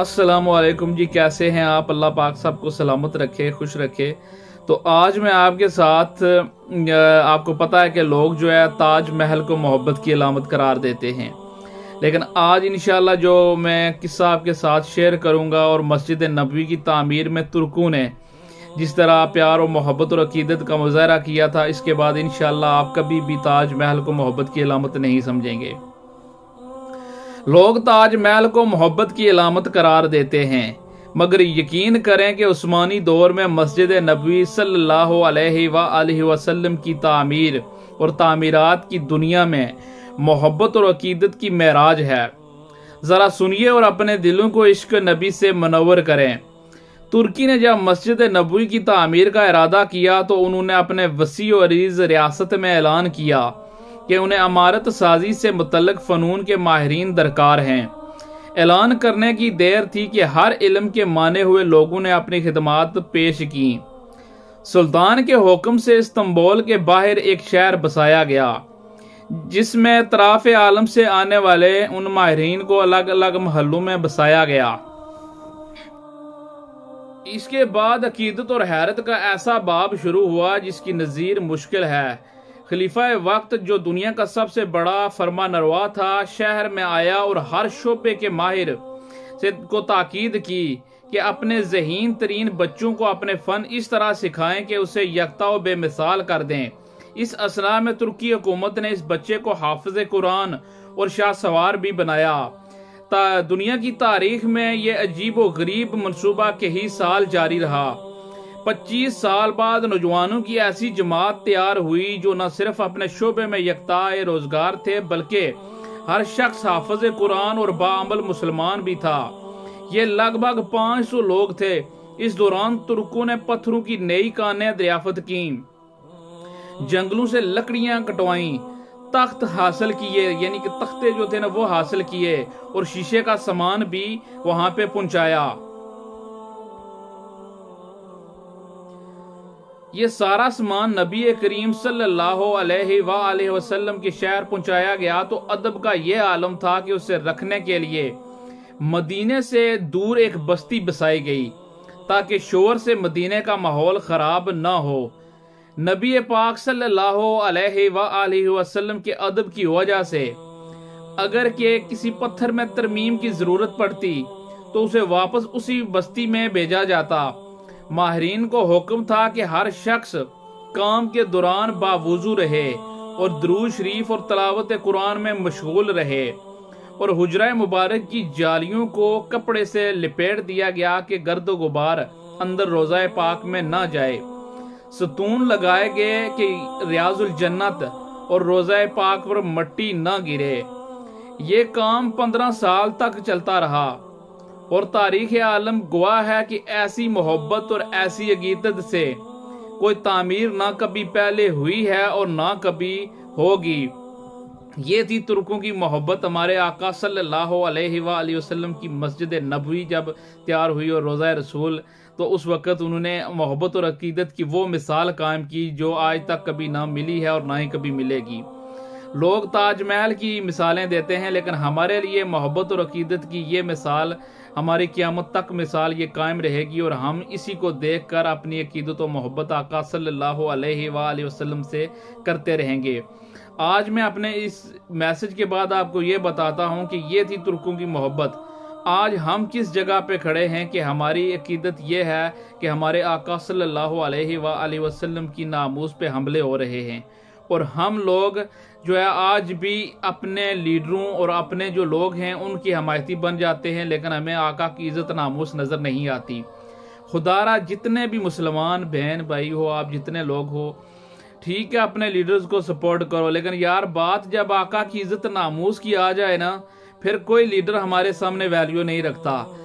असलम जी कैसे हैं आप अल्लाह पाक साहब को सलामत रखे खुश रखे तो आज मैं आपके साथ आपको पता है कि लोग जो है ताज महल को मोहब्बत की अलामत करार देते हैं लेकिन आज इनशाला जो मैं किस्सा आपके साथ शेयर करूँगा और मस्जिद नबी की तमीर में तुर्कों ने जिस तरह प्यार और मोहब्बत और अकीदत का मुजाहरा किया था इसके बाद इन आप कभी भी ताज महल को मोहब्बत की अलामत नहीं समझेंगे लोग ताजमहल को मोहब्बत की अलामत करार देते हैं मगर यकीन करें कि उस्मानी दौर में मस्जिद नबी सल्लल्लाहु अलैहि वसल्लम की तामीर और तमीरत की दुनिया में मोहब्बत और अकीदत की महराज है ज़रा सुनिए और अपने दिलों को इश्क नबी से मनवर करें तुर्की ने जब मस्जिद नबी की तामीर का इरादा किया तो उन्होंने अपने वसी और रियासत में ऐलान किया कि उन्हें अमारत साजी से मुतल फ़नून के माहरीन दरकार हैं ऐलान करने की देर थी कि हर इलम के माने हुए लोगों ने अपनी खदमात पेश की सुल्तान के हुक्म से इस्तंबोल के बाहर एक शहर बसाया गया जिसमें तराफ आलम से आने वाले उन माहरीन को अलग अलग महलों में बसाया गया इसके बाद अकीदत और हैरत का ऐसा बाब शुरू हुआ जिसकी नज़ीर मुश्किल है खलीफा वक्त जो दुनिया का सबसे बड़ा फरमा नरवा था शहर में आया और हर शोबे के माहिर से को ताकीद की कि अपने जहीन तरीन बच्चों को अपने फ़न इस तरह सिखाएं कि उसे यकता व बेमिसाल कर दें इस असना में तुर्की हुकूमत ने इस बच्चे को हाफज कुरान और शाह सवार भी बनाया दुनिया की तारीख में यह अजीब व गरीब मनसूबा के ही साल जारी रहा 25 साल बाद नौजवानों की ऐसी जमात तैयार हुई जो न सिर्फ अपने शोबे में यकता रोजगार थे बल्कि हर शख्स हाफज कुरान और बामल मुसलमान भी था ये लगभग 500 लोग थे इस दौरान तुर्कों ने पत्थरों की नई कानें दरियाफत की जंगलों से लकड़ियां कटवाई तख्त हासिल किए यानी कि तख्ते जो थे ना वो हासिल किए और शीशे का सामान भी वहां पे पहुंचाया ये सारा सामान नबी करीम सल्लाम के शहर पहुंचाया गया तो अदब का यह आलम था कि उसे रखने के लिए मदीने से दूर एक बस्ती बसाई गई ताकि शोर से मदीने का माहौल ख़राब न हो नबी पाक सल्लाम के अदब की वजह से अगर के किसी पत्थर में तरमीम की ज़रूरत पड़ती तो उसे वापस उसी बस्ती में भेजा जाता माहरीन को हुक्म था कि हर शख्स काम के दौरान बावजू रहे और द्रू शरीफ और तलावत कुरान में मशगूल रहे और हजरा मुबारक की जालियों को कपड़े से लपेट दिया गया कि गर्द गुबार अंदर रोज़ा पाक में ना जाए सतून लगाए गए कि रियाजुल जन्नत और रोज़ा पाक पर मट्टी ना गिरे ये काम पंद्रह साल तक चलता रहा और तारीख आलम गवाह है कि ऐसी मोहब्बत और ऐसी अकीदत से कोई तामीर ना कभी पहले हुई है और ना कभी होगी ये थी तुर्कों की मोहब्बत हमारे आका सल्लल्लाहु अलैहि वसल्लम की मस्जिद नबवी जब तैयार हुई और रोज़ा रसूल तो उस वक़्त उन्होंने मोहब्बत और अकीदत की वो मिसाल कायम की जो आज तक कभी ना मिली है और ना ही कभी मिलेगी लोग ताजमहल की मिसालें देते हैं लेकिन हमारे लिए मोहब्बत और अकीदत की ये मिसाल हमारी क्यामत तक मिसाल ये कायम रहेगी और हम इसी को देख कर अपनी अकीदत व मोहब्बत आका सल्ला वसलम से करते रहेंगे आज मैं अपने इस मैसेज के बाद आपको ये बताता हूँ कि ये थी तुर्कों की मोहब्बत आज हम किस जगह पे खड़े हैं कि हमारी अकीदत ये है कि हमारे आका सल्लल्लाहु अलैहि वसल्लम की नामूस पे हमले हो रहे हैं और हम लोग जो है आज भी अपने लीडरों और अपने जो लोग हैं उनकी हमायती बन जाते हैं लेकिन हमें आका की इज़्ज़त नामोस नज़र नहीं आती खुदारा जितने भी मुसलमान बहन भाई हो आप जितने लोग हो ठीक है अपने लीडर्स को सपोर्ट करो लेकिन यार बात जब आका की इज़्ज़त नामोस की आ जाए ना फिर कोई लीडर हमारे सामने वैल्यू नहीं रखता